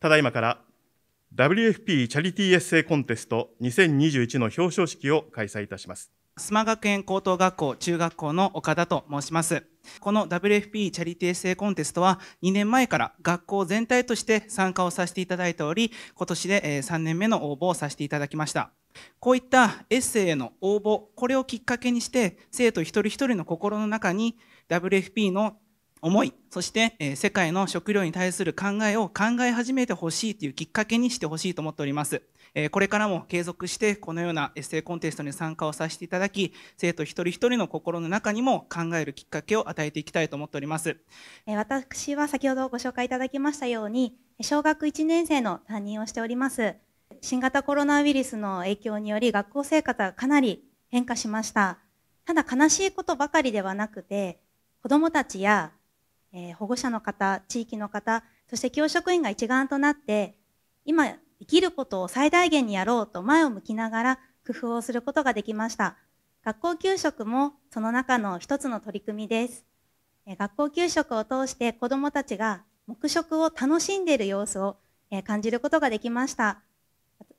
ただいまから WFP チャリティーエッセイコンテスト2021の表彰式を開催いたします。須磨学園高等学校中学校の岡田と申します。この WFP チャリティーエッセイコンテストは2年前から学校全体として参加をさせていただいており、今年で3年目の応募をさせていただきました。こういったエッセイへの応募、これをきっかけにして、生徒一人一人の心の中に WFP の思いそして、え世界の食料に対する考えを考え始めてほしいというきっかけにしてほしいと思っております、えこれからも継続してこのようなエッセイコンテストに参加をさせていただき生徒一人一人の心の中にも考えるきっかけを与えていきたいと思っております、え私は先ほどご紹介いただきましたように小学1年生の担任をしております新型コロナウイルスの影響により学校生活はかなり変化しましたただ悲しいことばかりではなくて子どもたちやえー、保護者の方、地域の方、そして教職員が一丸となって、今生きることを最大限にやろうと前を向きながら工夫をすることができました。学校給食もその中の一つの取り組みです。えー、学校給食を通して子どもたちが黙食を楽しんでいる様子を、えー、感じることができました。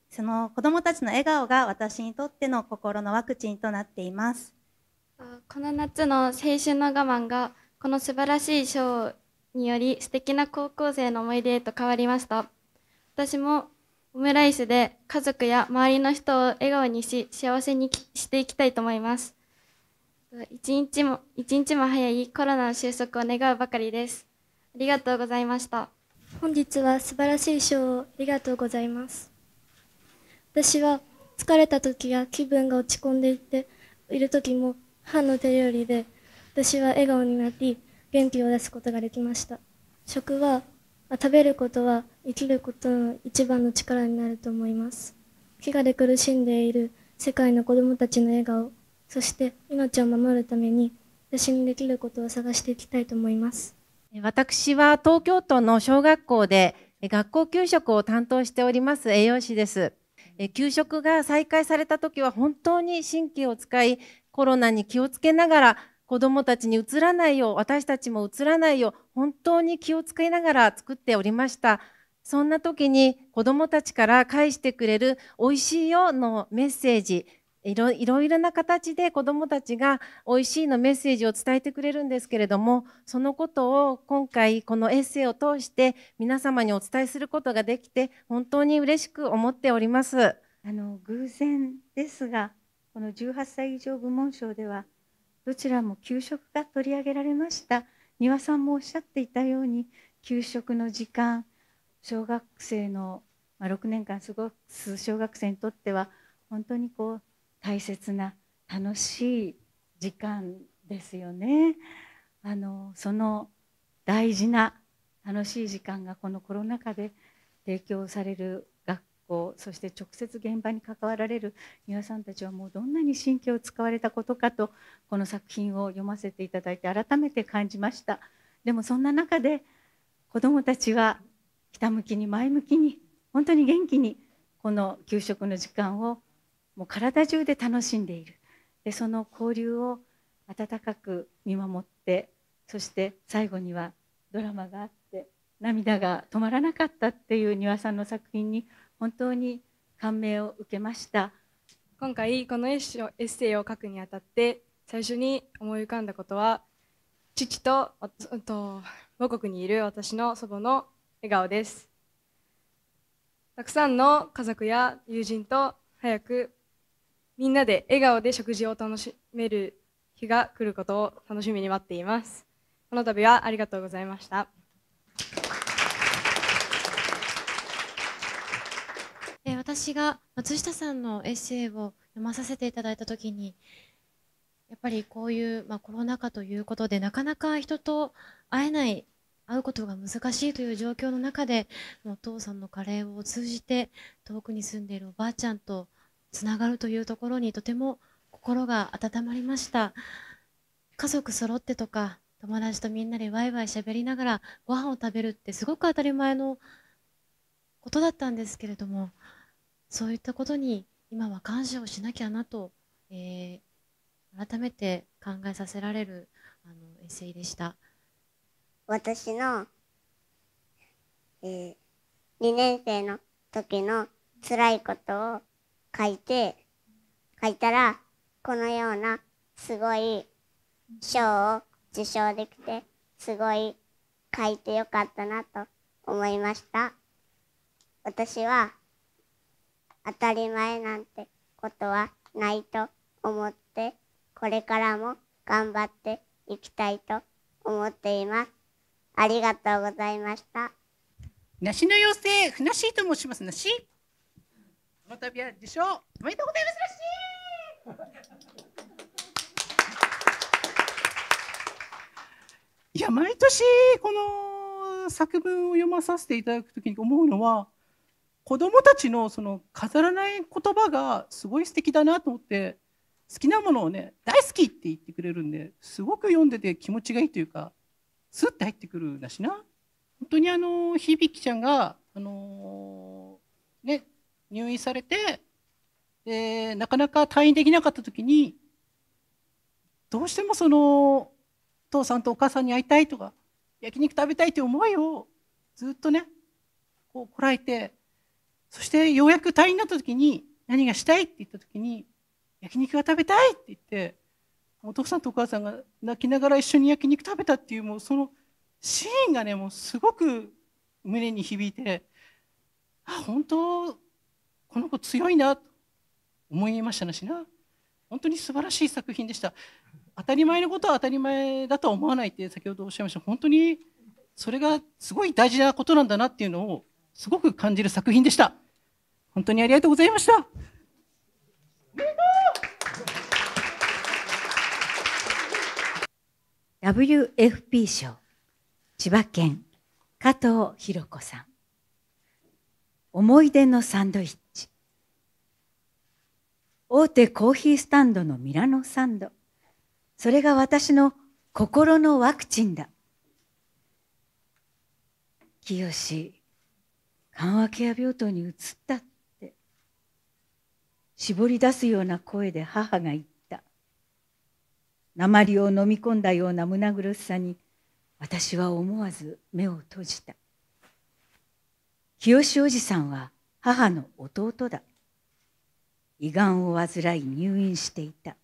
その子どもたちの笑顔が私にとっての心のワクチンとなっています。この夏の青春の我慢がこの素晴らしい賞により素敵な高校生の思い出へと変わりました。私もオムライスで家族や周りの人を笑顔にし幸せにしていきたいと思います。一日も一日も早いコロナの収束を願うばかりです。ありがとうございました。本日は素晴らしい賞をありがとうございます。私は疲れた時や気分が落ち込んでいている時も母の手料理で私は笑顔になり元気を出すことができました食は食べることは生きることの一番の力になると思います飢餓で苦しんでいる世界の子どもたちの笑顔そして命を守るために私にできることを探していきたいと思います私は東京都の小学校で学校給食を担当しております栄養士です給食が再開された時は本当に神経を使いコロナに気をつけながら子どもたちにうつらないよう私たちもうらないよう本当に気を遣いながら作っておりましたそんな時に子どもたちから返してくれる「おいしいよ」のメッセージいろいろな形で子どもたちが「おいしい」のメッセージを伝えてくれるんですけれどもそのことを今回このエッセイを通して皆様にお伝えすることができて本当に嬉しく思っております。あの偶然ですがこの18歳以上部門賞では「どちらも給食が取り上げられました丹羽さんもおっしゃっていたように給食の時間小学生の、まあ、6年間過ごす小学生にとっては本当にこう大切な楽しい時間ですよね。あのその大事な楽しい時間がこのコロナ禍で提供される工そして直接現場に関わられる丹羽さんたちはもうどんなに神経を使われたことかとこの作品を読ませていただいて改めて感じましたでもそんな中で子どもたちはひたむきに前向きに本当に元気にこの給食の時間をもう体中で楽しんでいるでその交流を温かく見守ってそして最後にはドラマがあって涙が止まらなかったっていう丹羽さんの作品に本当に感銘を受けました今回このエッセイを書くにあたって最初に思い浮かんだことは父とと母国にいる私の祖母の笑顔ですたくさんの家族や友人と早くみんなで笑顔で食事を楽しめる日が来ることを楽しみに待っていますこの度はありがとうございましたで私が松下さんのエッセイを読まさせていただいた時にやっぱりこういう、まあ、コロナ禍ということでなかなか人と会えない会うことが難しいという状況の中でお父さんのカレーを通じて遠くに住んでいるおばあちゃんとつながるというところにとても心が温まりました家族揃ってとか友達とみんなでワイワイ喋りながらご飯を食べるってすごく当たり前のことだったんですけれどもそういったことに今は感謝をしなきゃなと、えー、改めて考えさせられるあのエッセイでした。私の、えー、2年生の時の辛いことを書いて、書いたら、このようなすごい賞を受賞できて、すごい書いてよかったなと思いました。私は当たり前なんてことはないと思ってこれからも頑張っていきたいと思っています。ありがとうございました。なしの妖精、ふなしいと申します。なし。この度は受賞おめでとうございます。しいや毎年この作文を読まさせていただくときに思うのは子供たちのその飾らない言葉がすごい素敵だなと思って好きなものをね大好きって言ってくれるんですごく読んでて気持ちがいいというかスッて入ってくるだしな本当にあの響ちゃんがあのね入院されてでなかなか退院できなかった時にどうしてもその父さんとお母さんに会いたいとか焼肉食べたいという思いをずっとねこうこらえてそしてようやく退院になった時に何がしたいって言った時に焼肉が食べたいって言ってお父さんとお母さんが泣きながら一緒に焼肉食べたっていうもうそのシーンがねもうすごく胸に響いてあ本当この子強いなと思いましたなしな本当に素晴らしい作品でした当たり前のことは当たり前だとは思わないって先ほどおっしゃいました本当にそれがすごい大事なことなんだなっていうのをすごく感じる作品でした。本当にありがとうございました。WFP 賞千葉県加藤博子さん思い出のサンドイッチ大手コーヒースタンドのミラノサンドそれが私の心のワクチンだ清緩和ケア病棟に移ったって絞り出すような声で母が言った鉛を飲み込んだような胸苦しさに私は思わず目を閉じた清おじさんは母の弟だ胃がんを患い入院していた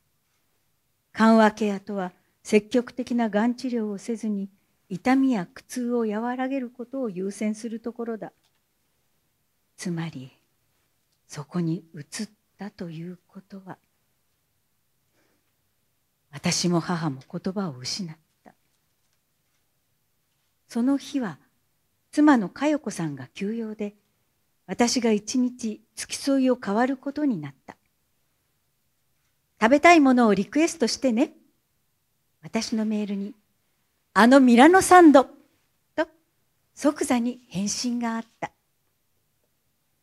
緩和ケアとは積極的ながん治療をせずに痛みや苦痛を和らげることを優先するところだつまりそこに移ったということは私も母も言葉を失ったその日は妻の佳代子さんが休養で私が一日付き添いを変わることになった食べたいものをリクエストしてね私のメールに「あのミラノサンド」と即座に返信があった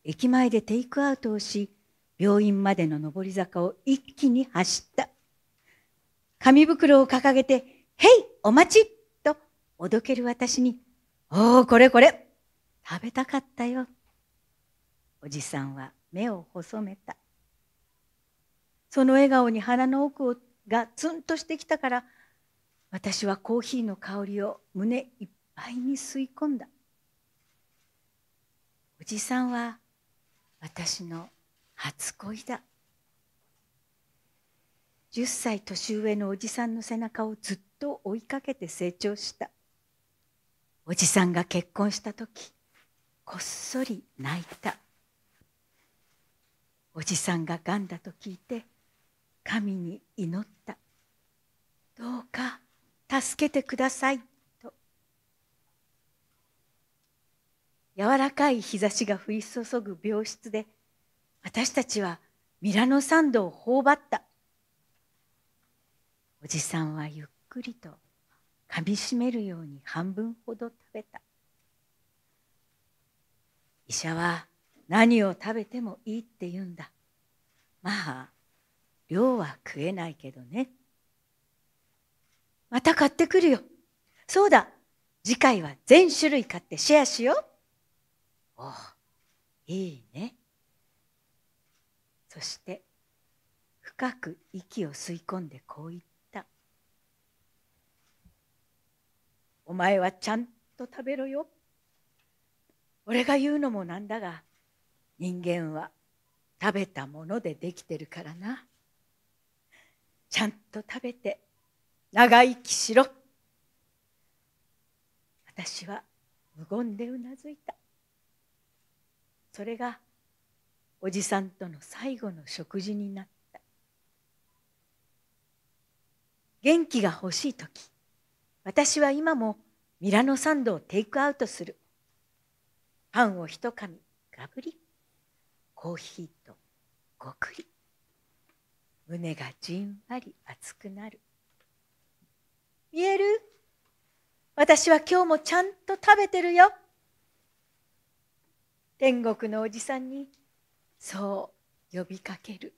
駅前でテイクアウトをし病院までの上り坂を一気に走った紙袋を掲げて「へいお待ち!」とおどける私に「おおこれこれ食べたかったよ」おじさんは目を細めたその笑顔に鼻の奥がツンとしてきたから私はコーヒーの香りを胸いっぱいに吸い込んだおじさんは私の初恋だ10歳年上のおじさんの背中をずっと追いかけて成長したおじさんが結婚した時こっそり泣いたおじさんががんだと聞いて神に祈ったどうか助けてください柔らかい日差しが降り注ぐ病室で私たちはミラノサンドを頬張ったおじさんはゆっくりと噛みしめるように半分ほど食べた医者は何を食べてもいいって言うんだまあ量は食えないけどねまた買ってくるよそうだ次回は全種類買ってシェアしようおいいねそして深く息を吸い込んでこう言った「お前はちゃんと食べろよ」俺が言うのもなんだが人間は食べたものでできてるからなちゃんと食べて長生きしろ私は無言でうなずいたそれがおじさんとの最後の食事になった元気が欲しい時私は今もミラノサンドをテイクアウトするパンをひとかみがぶりコーヒーとごくり胸がじんわり熱くなる見える私は今日もちゃんと食べてるよ天国のおじさんにそう呼びかける。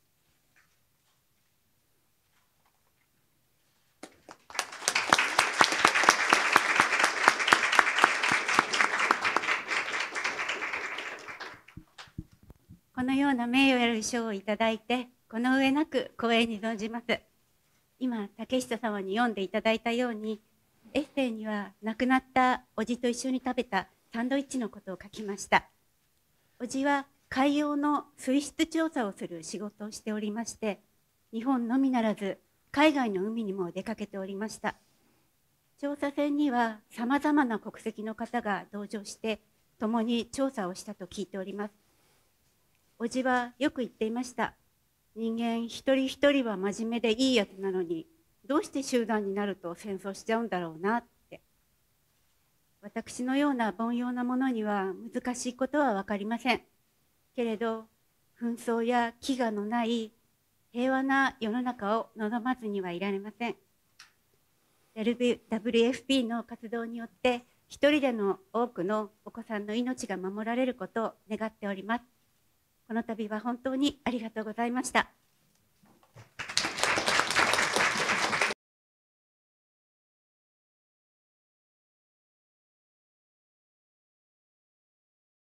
このような名誉ある賞をいただいて、この上なく光栄に存じます。今、竹下様に読んでいただいたように、エッセイには亡くなったおじと一緒に食べたサンドイッチのことを書きました。叔父は海洋の水質調査をする仕事をしておりまして日本のみならず海外の海にも出かけておりました調査船にはさまざまな国籍の方が同乗して共に調査をしたと聞いております叔父はよく言っていました人間一人一人は真面目でいいやつなのにどうして集団になると戦争しちゃうんだろうな私のような凡庸なものには難しいことは分かりませんけれど紛争や飢餓のない平和な世の中を望まずにはいられません WFP の活動によって一人での多くのお子さんの命が守られることを願っておりますこの度は本当にありがとうございました。